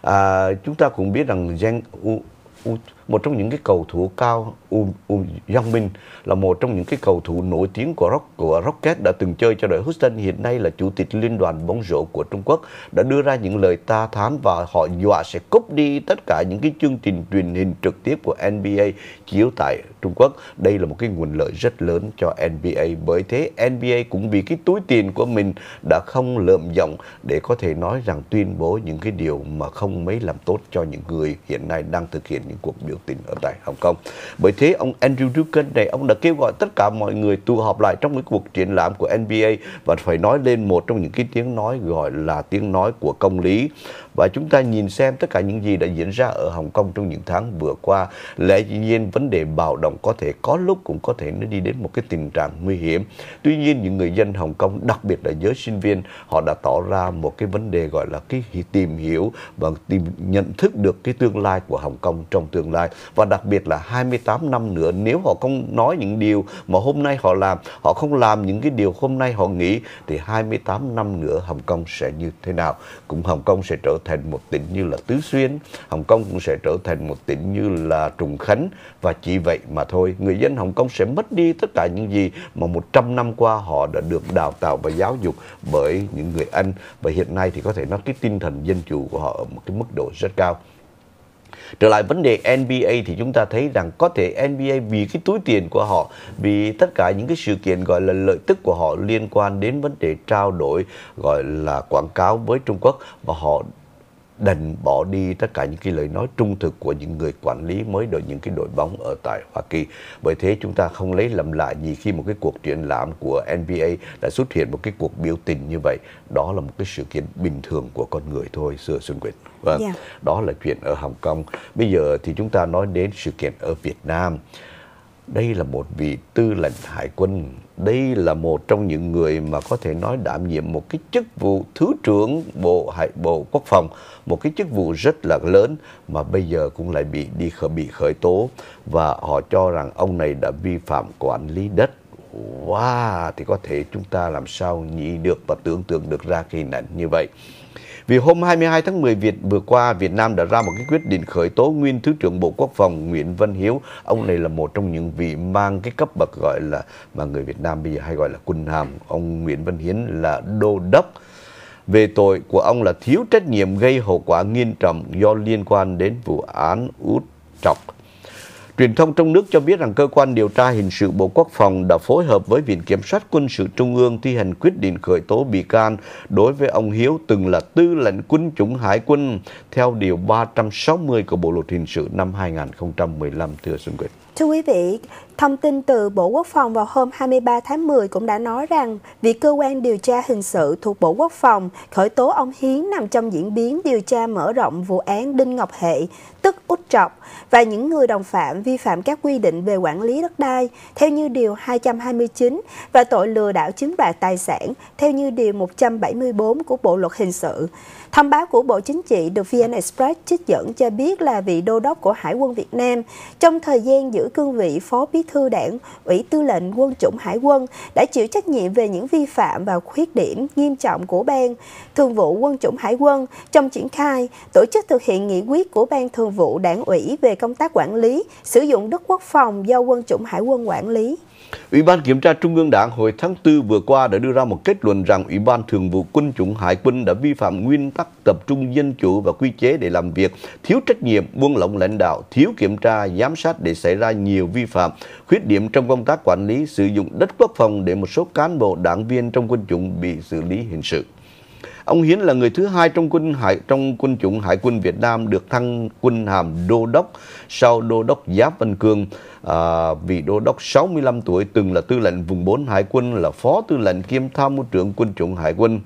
À, chúng ta cũng biết rằng Zhang U, U, một trong những cái cầu thủ cao U, U Yang Min là một trong những cái cầu thủ nổi tiếng của Rock của Rocket đã từng chơi cho đội Houston hiện nay là chủ tịch liên đoàn bóng rổ của Trung Quốc đã đưa ra những lời ta thán và họ dọa sẽ cúp đi tất cả những cái chương trình truyền hình trực tiếp của NBA chiếu tại Trung Quốc đây là một cái nguồn lợi rất lớn cho NBA bởi thế NBA cũng vì cái túi tiền của mình đã không lợm giọng để có thể nói rằng tuyên bố những cái điều mà không mấy làm tốt cho những người hiện nay đang thực hiện những cuộc biểu biểu tình ở tại Hồng Kông. Bởi thế ông Andrew Dugan này ông đã kêu gọi tất cả mọi người tụ họp lại trong cái cuộc triển lãm của NBA và phải nói lên một trong những cái tiếng nói gọi là tiếng nói của công lý và chúng ta nhìn xem tất cả những gì đã diễn ra ở Hồng Kông trong những tháng vừa qua lẽ nhiên vấn đề bạo động có thể có lúc cũng có thể nó đi đến một cái tình trạng nguy hiểm tuy nhiên những người dân Hồng Kông đặc biệt là giới sinh viên họ đã tỏ ra một cái vấn đề gọi là cái tìm hiểu và tìm nhận thức được cái tương lai của Hồng Kông trong tương lai và đặc biệt là 28 năm nữa nếu họ không nói những điều mà hôm nay họ làm họ không làm những cái điều hôm nay họ nghĩ thì 28 năm nữa Hồng Kông sẽ như thế nào cũng Hồng Kông sẽ trở thành một tỉnh như là Tứ Xuyên, Hồng Kông cũng sẽ trở thành một tỉnh như là Trùng Khánh và chỉ vậy mà thôi. Người dân Hồng Kông sẽ mất đi tất cả những gì mà 100 năm qua họ đã được đào tạo và giáo dục bởi những người Anh và hiện nay thì có thể nói cái tinh thần dân chủ của họ ở một cái mức độ rất cao. Trở lại vấn đề NBA thì chúng ta thấy rằng có thể NBA vì cái túi tiền của họ, vì tất cả những cái sự kiện gọi là lợi tức của họ liên quan đến vấn đề trao đổi gọi là quảng cáo với Trung Quốc và họ đành bỏ đi tất cả những cái lời nói trung thực của những người quản lý mới đội những cái đội bóng ở tại Hoa Kỳ. Bởi thế chúng ta không lấy lầm lại gì khi một cái cuộc triển lãm của NBA đã xuất hiện một cái cuộc biểu tình như vậy. Đó là một cái sự kiện bình thường của con người thôi, xưa Xuân Quỳnh. Vâng, yeah. Dạ. đó là chuyện ở Hồng Kông. Bây giờ thì chúng ta nói đến sự kiện ở Việt Nam. Đây là một vị tư lệnh hải quân đây là một trong những người mà có thể nói đảm nhiệm một cái chức vụ thứ trưởng bộ hải bộ quốc phòng một cái chức vụ rất là lớn mà bây giờ cũng lại bị đi khởi bị khởi tố và họ cho rằng ông này đã vi phạm quản lý đất wow thì có thể chúng ta làm sao nhị được và tưởng tượng được ra cái hình ảnh như vậy vì hôm 22 tháng 10 Việt vừa qua, Việt Nam đã ra một cái quyết định khởi tố nguyên Thứ trưởng Bộ Quốc phòng Nguyễn Văn Hiếu. Ông này là một trong những vị mang cái cấp bậc gọi là mà người Việt Nam bây giờ hay gọi là quân hàm. Ông Nguyễn Văn Hiến là đô đốc về tội của ông là thiếu trách nhiệm gây hậu quả nghiêm trọng do liên quan đến vụ án út trọc Truyền thông trong nước cho biết rằng cơ quan điều tra hình sự Bộ Quốc phòng đã phối hợp với Viện Kiểm sát Quân sự Trung ương thi hành quyết định khởi tố bị can đối với ông Hiếu từng là tư lệnh quân chủng Hải quân theo Điều 360 của Bộ Luật Hình sự năm 2015, thưa Xuân Quỳnh. Thưa quý vị, thông tin từ Bộ Quốc phòng vào hôm 23 tháng 10 cũng đã nói rằng việc cơ quan điều tra hình sự thuộc Bộ Quốc phòng khởi tố ông Hiến nằm trong diễn biến điều tra mở rộng vụ án Đinh Ngọc Hệ, tức Út Trọc, và những người đồng phạm vi phạm các quy định về quản lý đất đai theo như Điều 229 và tội lừa đảo chiếm đoạt tài sản theo như Điều 174 của Bộ Luật Hình sự. Thông báo của Bộ Chính trị được VN Express trích dẫn cho biết là vị đô đốc của Hải quân Việt Nam trong thời gian giữ cương vị Phó Bí thư Đảng, Ủy tư lệnh Quân chủng Hải quân đã chịu trách nhiệm về những vi phạm và khuyết điểm nghiêm trọng của Ban Thường vụ Quân chủng Hải quân trong triển khai, tổ chức thực hiện nghị quyết của Ban Thường vụ Đảng ủy về công tác quản lý, sử dụng đất quốc phòng do Quân chủng Hải quân quản lý. Ủy ban Kiểm tra Trung ương Đảng hồi tháng 4 vừa qua đã đưa ra một kết luận rằng Ủy ban Thường vụ Quân chủng Hải quân đã vi phạm nguyên tắc tập trung dân chủ và quy chế để làm việc, thiếu trách nhiệm, buông lỏng lãnh đạo, thiếu kiểm tra, giám sát để xảy ra nhiều vi phạm, khuyết điểm trong công tác quản lý sử dụng đất quốc phòng để một số cán bộ đảng viên trong quân chủng bị xử lý hình sự. Ông Hiến là người thứ hai trong quân hải trong quân chủng hải quân Việt Nam được thăng quân hàm đô đốc sau đô đốc Giáp Văn Cương. À, vị đô đốc 65 tuổi từng là tư lệnh vùng 4 hải quân là phó tư lệnh kiêm tham mưu trưởng quân chủng hải quân.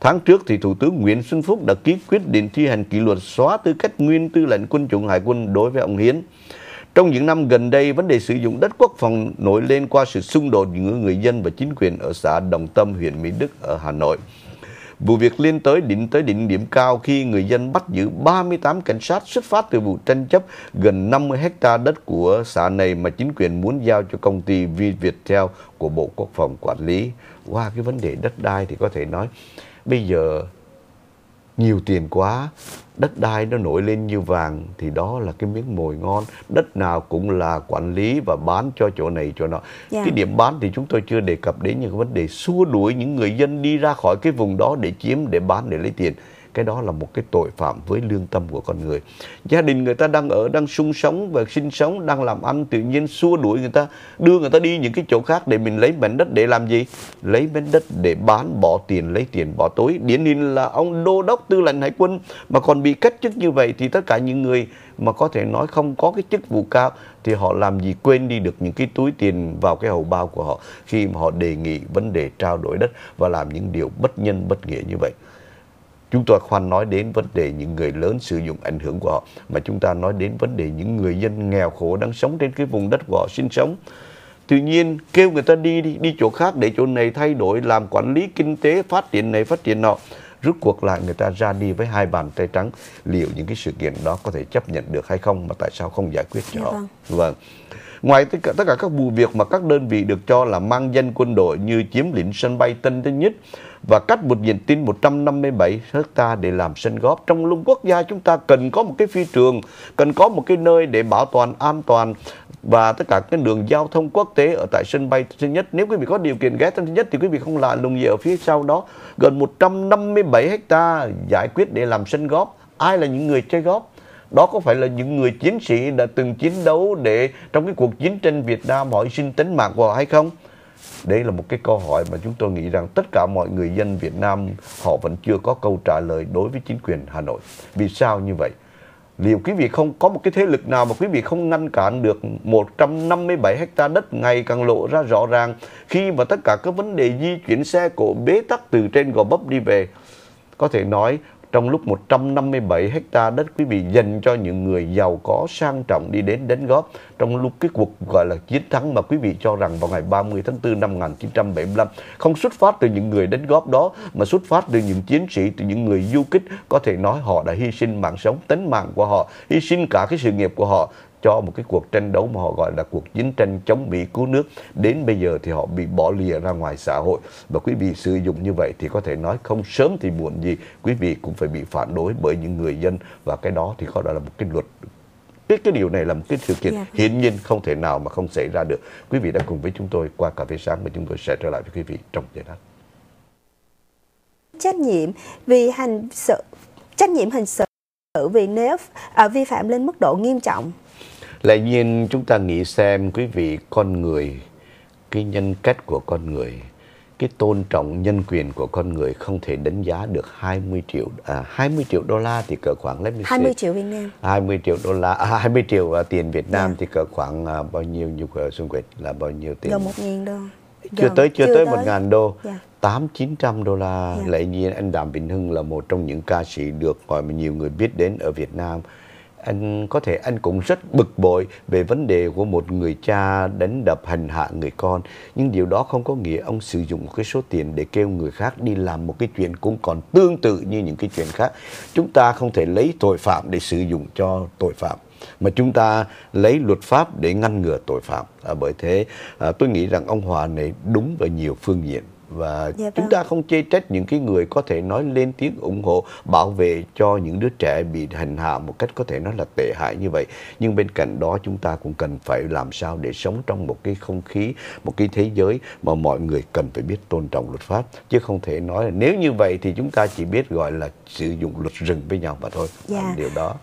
Tháng trước thì Thủ tướng Nguyễn Xuân Phúc đã ký quyết định thi hành kỷ luật xóa tư cách nguyên tư lệnh quân chủng hải quân đối với ông Hiến. Trong những năm gần đây, vấn đề sử dụng đất quốc phòng nổi lên qua sự xung đột giữa người dân và chính quyền ở xã Đồng Tâm, huyện Mỹ Đức ở Hà Nội. Vụ việc liên tới đỉnh tới đỉnh điểm cao khi người dân bắt giữ 38 cảnh sát xuất phát từ vụ tranh chấp gần 50 hecta đất của xã này mà chính quyền muốn giao cho công ty Viettel của Bộ Quốc phòng quản lý. Qua wow, cái vấn đề đất đai thì có thể nói bây giờ nhiều tiền quá đất đai nó nổi lên như vàng thì đó là cái miếng mồi ngon đất nào cũng là quản lý và bán cho chỗ này chỗ nọ yeah. Dạ. cái điểm bán thì chúng tôi chưa đề cập đến những vấn đề xua đuổi những người dân đi ra khỏi cái vùng đó để chiếm để bán để lấy tiền cái đó là một cái tội phạm với lương tâm của con người gia đình người ta đang ở đang sung sống và sinh sống đang làm ăn tự nhiên xua đuổi người ta đưa người ta đi những cái chỗ khác để mình lấy mảnh đất để làm gì lấy mảnh đất để bán bỏ tiền lấy tiền bỏ tối điển hình là ông đô đốc tư lệnh hải quân mà còn bị cách chức như vậy thì tất cả những người mà có thể nói không có cái chức vụ cao thì họ làm gì quên đi được những cái túi tiền vào cái hầu bao của họ khi mà họ đề nghị vấn đề trao đổi đất và làm những điều bất nhân bất nghĩa như vậy chúng tôi khoan nói đến vấn đề những người lớn sử dụng ảnh hưởng của họ mà chúng ta nói đến vấn đề những người dân nghèo khổ đang sống trên cái vùng đất của họ sinh sống tự nhiên kêu người ta đi đi đi chỗ khác để chỗ này thay đổi làm quản lý kinh tế phát triển này phát triển nọ rút cuộc lại người ta ra đi với hai bàn tay trắng liệu những cái sự kiện đó có thể chấp nhận được hay không mà tại sao không giải quyết cho dạ họ vâng. vâng. ngoài tất cả tất cả các vụ việc mà các đơn vị được cho là mang danh quân đội như chiếm lĩnh sân bay Tân Sơn Nhất và cách một diện tin 157 ha để làm sân góp. Trong lúc quốc gia chúng ta cần có một cái phi trường, cần có một cái nơi để bảo toàn an toàn và tất cả cái đường giao thông quốc tế ở tại sân bay Tân Sơn Nhất. Nếu quý vị có điều kiện ghé Tân Sơn Nhất thì quý vị không lạ lùng gì ở phía sau đó. Gần 157 ha giải quyết để làm sân góp. Ai là những người chơi góp? đó có phải là những người chiến sĩ đã từng chiến đấu để trong cái cuộc chiến tranh Việt Nam họ hy sinh tính mạng của họ hay không? Đây là một cái câu hỏi mà chúng tôi nghĩ rằng tất cả mọi người dân Việt Nam họ vẫn chưa có câu trả lời đối với chính quyền Hà Nội. Vì sao như vậy? Liệu quý vị không có một cái thế lực nào mà quý vị không ngăn cản được 157 hecta đất ngày càng lộ ra rõ ràng khi mà tất cả các vấn đề di chuyển xe cộ bế tắc từ trên Gò Bấp đi về có thể nói trong lúc 157 hecta đất quý vị dành cho những người giàu có sang trọng đi đến đến góp trong lúc cái cuộc gọi là chiến thắng mà quý vị cho rằng vào ngày 30 tháng 4 năm 1975 không xuất phát từ những người đến góp đó mà xuất phát từ những chiến sĩ từ những người du kích có thể nói họ đã hy sinh mạng sống tính mạng của họ hy sinh cả cái sự nghiệp của họ cho một cái cuộc tranh đấu mà họ gọi là cuộc chiến tranh chống Mỹ cứu nước đến bây giờ thì họ bị bỏ lìa ra ngoài xã hội và quý vị sử dụng như vậy thì có thể nói không sớm thì muộn gì quý vị cũng phải bị phản đối bởi những người dân và cái đó thì có đó là một cái luật cái cái điều này là một cái sự kiện yeah. Dạ. hiển nhiên không thể nào mà không xảy ra được quý vị đã cùng với chúng tôi qua cà phê sáng và chúng tôi sẽ trở lại với quý vị trong giờ đó. trách nhiệm vì hành sự trách nhiệm hình sự vì nếu à, vi phạm lên mức độ nghiêm trọng lại nhiên chúng ta nghĩ xem quý vị con người, cái nhân cách của con người, cái tôn trọng nhân quyền của con người không thể đánh giá được 20 triệu à 20 triệu đô la thì cỡ khoảng let me 20 triệu Việt Nam. 20 triệu đô la à, 20 triệu uh, tiền Việt Nam yeah. Dạ. thì cỡ khoảng uh, bao nhiêu nhiều uh, xung quanh là bao nhiêu tiền? Gần 1.000 đô. Chưa Gần, tới chưa, chưa tới 1.000 đô. Yeah. 8 900 đô la. Yeah. Dạ. Lẽ nhiên anh Đàm Vĩnh Hưng là một trong những ca sĩ được gọi mà nhiều người biết đến ở Việt Nam anh có thể anh cũng rất bực bội về vấn đề của một người cha đánh đập hành hạ người con nhưng điều đó không có nghĩa ông sử dụng cái số tiền để kêu người khác đi làm một cái chuyện cũng còn tương tự như những cái chuyện khác chúng ta không thể lấy tội phạm để sử dụng cho tội phạm mà chúng ta lấy luật pháp để ngăn ngừa tội phạm à, bởi thế à, tôi nghĩ rằng ông hòa này đúng ở nhiều phương diện và dạ, vâng. chúng ta không chê trách những cái người có thể nói lên tiếng ủng hộ bảo vệ cho những đứa trẻ bị hành hạ một cách có thể nói là tệ hại như vậy nhưng bên cạnh đó chúng ta cũng cần phải làm sao để sống trong một cái không khí một cái thế giới mà mọi người cần phải biết tôn trọng luật pháp chứ không thể nói là nếu như vậy thì chúng ta chỉ biết gọi là sử dụng luật rừng với nhau mà thôi dạ. điều đó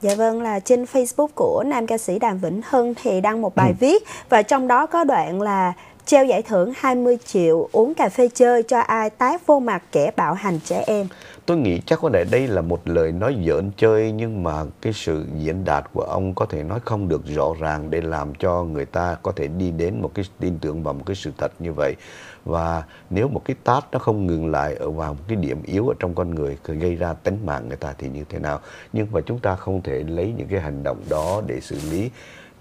Dạ vâng là trên Facebook của nam ca sĩ Đàm Vĩnh Hưng thì đăng một bài ừ. viết và trong đó có đoạn là treo giải thưởng 20 triệu uống cà phê chơi cho ai tái vô mặt kẻ bạo hành trẻ em. Tôi nghĩ chắc có lẽ đây là một lời nói giỡn chơi nhưng mà cái sự diễn đạt của ông có thể nói không được rõ ràng để làm cho người ta có thể đi đến một cái tin tưởng vào một cái sự thật như vậy. Và nếu một cái tát nó không ngừng lại ở vào một cái điểm yếu ở trong con người gây ra tính mạng người ta thì như thế nào. Nhưng mà chúng ta không thể lấy những cái hành động đó để xử lý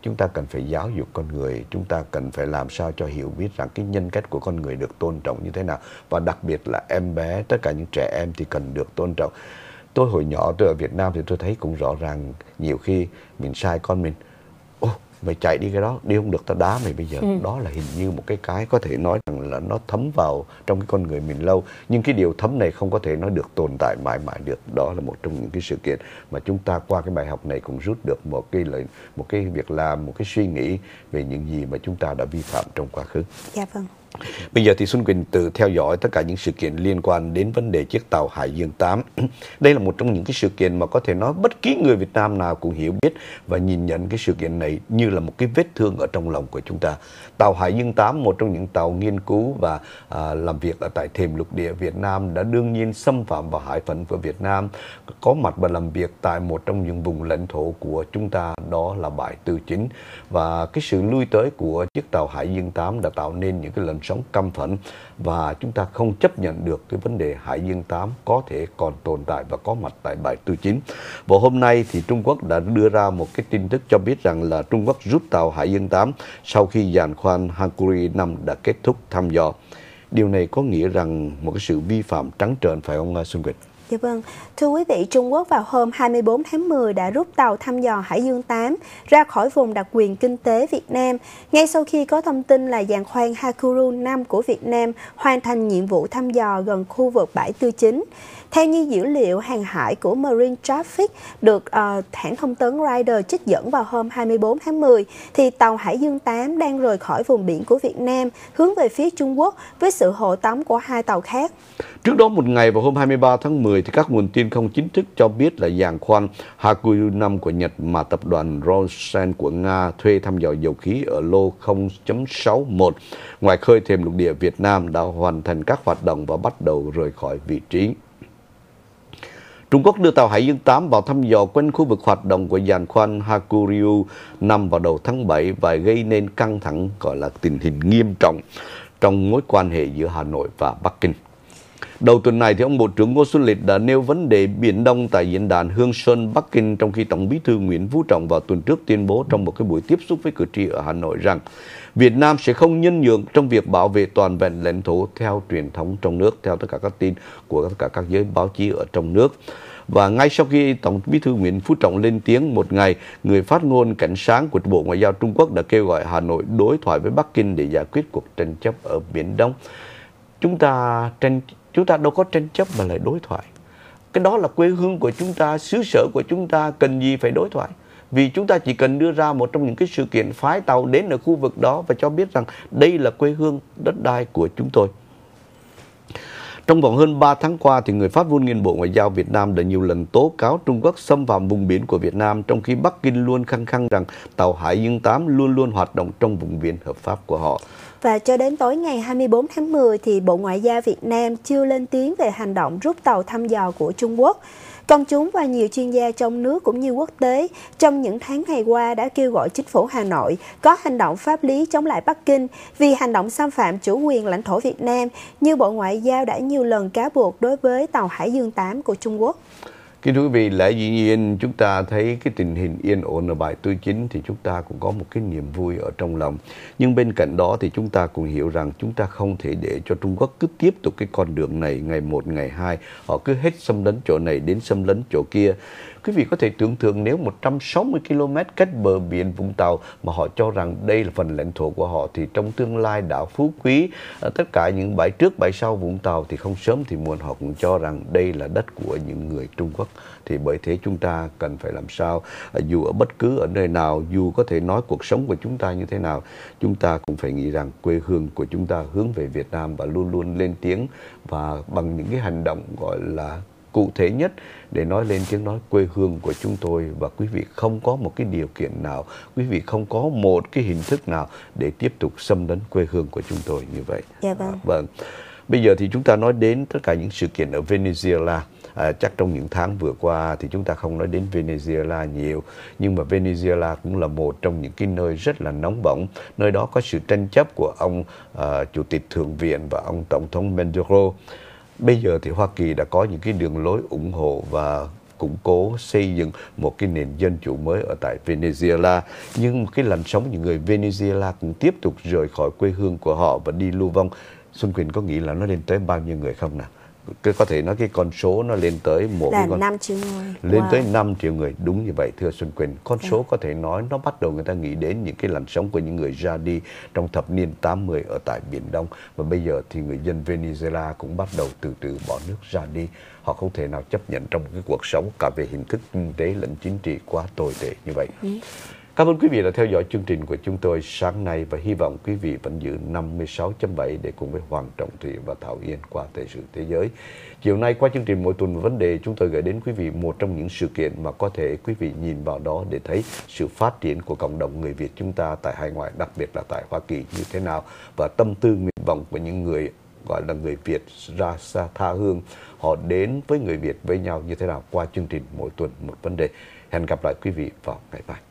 chúng ta cần phải giáo dục con người chúng ta cần phải làm sao cho hiểu biết rằng cái nhân cách của con người được tôn trọng như thế nào và đặc biệt là em bé tất cả những trẻ em thì cần được tôn trọng tôi hồi nhỏ tôi ở Việt Nam thì tôi thấy cũng rõ ràng nhiều khi mình sai con mình mày chạy đi cái đó đi không được tao đá mày bây giờ ừ. đó là hình như một cái cái có thể nói rằng là nó thấm vào trong cái con người mình lâu nhưng cái điều thấm này không có thể nó được tồn tại mãi mãi được đó là một trong những cái sự kiện mà chúng ta qua cái bài học này cũng rút được một cái lời một cái việc làm một cái suy nghĩ về những gì mà chúng ta đã vi phạm trong quá khứ dạ vâng Bây giờ thì Xuân Quỳnh tự theo dõi tất cả những sự kiện liên quan đến vấn đề chiếc tàu Hải Dương 8. Đây là một trong những cái sự kiện mà có thể nói bất kỳ người Việt Nam nào cũng hiểu biết và nhìn nhận cái sự kiện này như là một cái vết thương ở trong lòng của chúng ta. Tàu Hải Dương 8, một trong những tàu nghiên cứu và à, làm việc ở tại thềm lục địa Việt Nam đã đương nhiên xâm phạm vào hải phận của Việt Nam, có mặt và làm việc tại một trong những vùng lãnh thổ của chúng ta đó là bãi Tư Chính. Và cái sự lui tới của chiếc tàu Hải Dương 8 đã tạo nên những cái lần làn sóng căm phẫn và chúng ta không chấp nhận được cái vấn đề Hải Dương 8 có thể còn tồn tại và có mặt tại bãi tư chính. Và hôm nay thì Trung Quốc đã đưa ra một cái tin tức cho biết rằng là Trung Quốc rút tàu Hải Dương 8 sau khi giàn khoan Hankuri 5 đã kết thúc thăm dò. Điều này có nghĩa rằng một cái sự vi phạm trắng trợn phải không Xuân Quỳnh? Dạ vâng, thưa quý vị, Trung Quốc vào hôm 24 tháng 10 đã rút tàu thăm dò Hải Dương 8 ra khỏi vùng đặc quyền kinh tế Việt Nam, ngay sau khi có thông tin là giàn khoan Hakuru 5 của Việt Nam hoàn thành nhiệm vụ thăm dò gần khu vực bãi Tư Chính. Theo như dữ liệu hàng hải của Marine Traffic được uh, hãng thông tấn Rider trích dẫn vào hôm 24 tháng 10, thì tàu Hải Dương 8 đang rời khỏi vùng biển của Việt Nam hướng về phía Trung Quốc với sự hộ tống của hai tàu khác. Trước đó một ngày vào hôm 23 tháng 10, 2010 thì các nguồn tin không chính thức cho biết là giàn khoan Hakuyu 5 của Nhật mà tập đoàn Rosneft của Nga thuê thăm dò dầu khí ở lô 0.61 ngoài khơi thêm lục địa Việt Nam đã hoàn thành các hoạt động và bắt đầu rời khỏi vị trí. Trung Quốc đưa tàu Hải Dương 8 vào thăm dò quanh khu vực hoạt động của giàn khoan Hakuryu năm vào đầu tháng 7 và gây nên căng thẳng gọi là tình hình nghiêm trọng trong mối quan hệ giữa Hà Nội và Bắc Kinh. Đầu tuần này, thì ông Bộ trưởng Ngô Xuân Lịch đã nêu vấn đề Biển Đông tại diễn đàn Hương Sơn, Bắc Kinh trong khi Tổng bí thư Nguyễn Phú Trọng vào tuần trước tuyên bố trong một cái buổi tiếp xúc với cử tri ở Hà Nội rằng Việt Nam sẽ không nhân nhượng trong việc bảo vệ toàn vẹn lãnh thổ theo truyền thống trong nước, theo tất cả các tin của tất cả các giới báo chí ở trong nước. Và ngay sau khi Tổng bí thư Nguyễn Phú Trọng lên tiếng một ngày, người phát ngôn cảnh sáng của Bộ Ngoại giao Trung Quốc đã kêu gọi Hà Nội đối thoại với Bắc Kinh để giải quyết cuộc tranh chấp ở Biển Đông. Chúng ta tranh chúng ta đâu có tranh chấp mà lại đối thoại cái đó là quê hương của chúng ta xứ sở của chúng ta cần gì phải đối thoại vì chúng ta chỉ cần đưa ra một trong những cái sự kiện phái tàu đến ở khu vực đó và cho biết rằng đây là quê hương đất đai của chúng tôi trong vòng hơn 3 tháng qua, thì người phát ngôn Liên Bộ Ngoại giao Việt Nam đã nhiều lần tố cáo Trung Quốc xâm phạm vùng biển của Việt Nam, trong khi Bắc Kinh luôn khăng khăng rằng tàu Hải Dương 8 luôn luôn hoạt động trong vùng biển hợp pháp của họ. Và cho đến tối ngày 24 tháng 10 thì Bộ Ngoại giao Việt Nam chưa lên tiếng về hành động rút tàu thăm dò của Trung Quốc. Công chúng và nhiều chuyên gia trong nước cũng như quốc tế trong những tháng ngày qua đã kêu gọi chính phủ Hà Nội có hành động pháp lý chống lại Bắc Kinh vì hành động xâm phạm chủ quyền lãnh thổ Việt Nam như Bộ Ngoại giao đã nhiều lần cáo buộc đối với tàu Hải Dương 8 của Trung Quốc. Kính thưa quý vị, lẽ dĩ nhiên chúng ta thấy cái tình hình yên ổn ở bài tư chính thì chúng ta cũng có một cái niềm vui ở trong lòng. Nhưng bên cạnh đó thì chúng ta cũng hiểu rằng chúng ta không thể để cho Trung Quốc cứ tiếp tục cái con đường này ngày một ngày hai. Họ cứ hết xâm lấn chỗ này đến xâm lấn chỗ kia. Quý vị có thể tưởng tượng nếu 160 km cách bờ biển Vũng Tàu mà họ cho rằng đây là phần lãnh thổ của họ thì trong tương lai đảo Phú Quý, à, tất cả những bãi trước bãi sau Vũng Tàu thì không sớm thì muộn họ cũng cho rằng đây là đất của những người Trung Quốc. Thì bởi thế chúng ta cần phải làm sao à, dù ở bất cứ ở nơi nào, dù có thể nói cuộc sống của chúng ta như thế nào, chúng ta cũng phải nghĩ rằng quê hương của chúng ta hướng về Việt Nam và luôn luôn lên tiếng và bằng những cái hành động gọi là cụ thể nhất để nói lên tiếng nói quê hương của chúng tôi và quý vị không có một cái điều kiện nào, quý vị không có một cái hình thức nào để tiếp tục xâm lấn quê hương của chúng tôi như vậy. Dạ vâng. À, vâng. Bây giờ thì chúng ta nói đến tất cả những sự kiện ở Venezuela. À, chắc trong những tháng vừa qua thì chúng ta không nói đến Venezuela nhiều nhưng mà Venezuela cũng là một trong những cái nơi rất là nóng bỏng nơi đó có sự tranh chấp của ông uh, chủ tịch thượng viện và ông tổng thống Maduro Bây giờ thì Hoa Kỳ đã có những cái đường lối ủng hộ và củng cố xây dựng một cái nền dân chủ mới ở tại Venezuela nhưng cái làn sóng những người Venezuela cũng tiếp tục rời khỏi quê hương của họ và đi lưu vong Xuân Quỳnh có nghĩ là nó lên tới bao nhiêu người không nào? cái có thể nói cái con số nó lên tới một là con, 5 triệu người lên wow. tới 5 triệu người đúng như vậy thưa Xuân Quỳnh con số dạ. có thể nói nó bắt đầu người ta nghĩ đến những cái làn sóng của những người ra đi trong thập niên 80 ở tại Biển Đông và bây giờ thì người dân Venezuela cũng bắt đầu từ từ bỏ nước ra đi họ không thể nào chấp nhận trong một cái cuộc sống cả về hình thức kinh tế lẫn chính trị quá tồi tệ như vậy yeah. Ừ. Cảm ơn quý vị đã theo dõi chương trình của chúng tôi sáng nay và hy vọng quý vị vẫn giữ 56.7 để cùng với Hoàng Trọng Trị và Thảo Yên qua thời sự thế giới. Chiều nay qua chương trình mỗi tuần vấn đề chúng tôi gửi đến quý vị một trong những sự kiện mà có thể quý vị nhìn vào đó để thấy sự phát triển của cộng đồng người Việt chúng ta tại hải ngoại, đặc biệt là tại Hoa Kỳ như thế nào và tâm tư nguyện vọng của những người gọi là người Việt ra xa tha hương, họ đến với người Việt với nhau như thế nào qua chương trình mỗi tuần một vấn đề. Hẹn gặp lại quý vị vào ngày mai.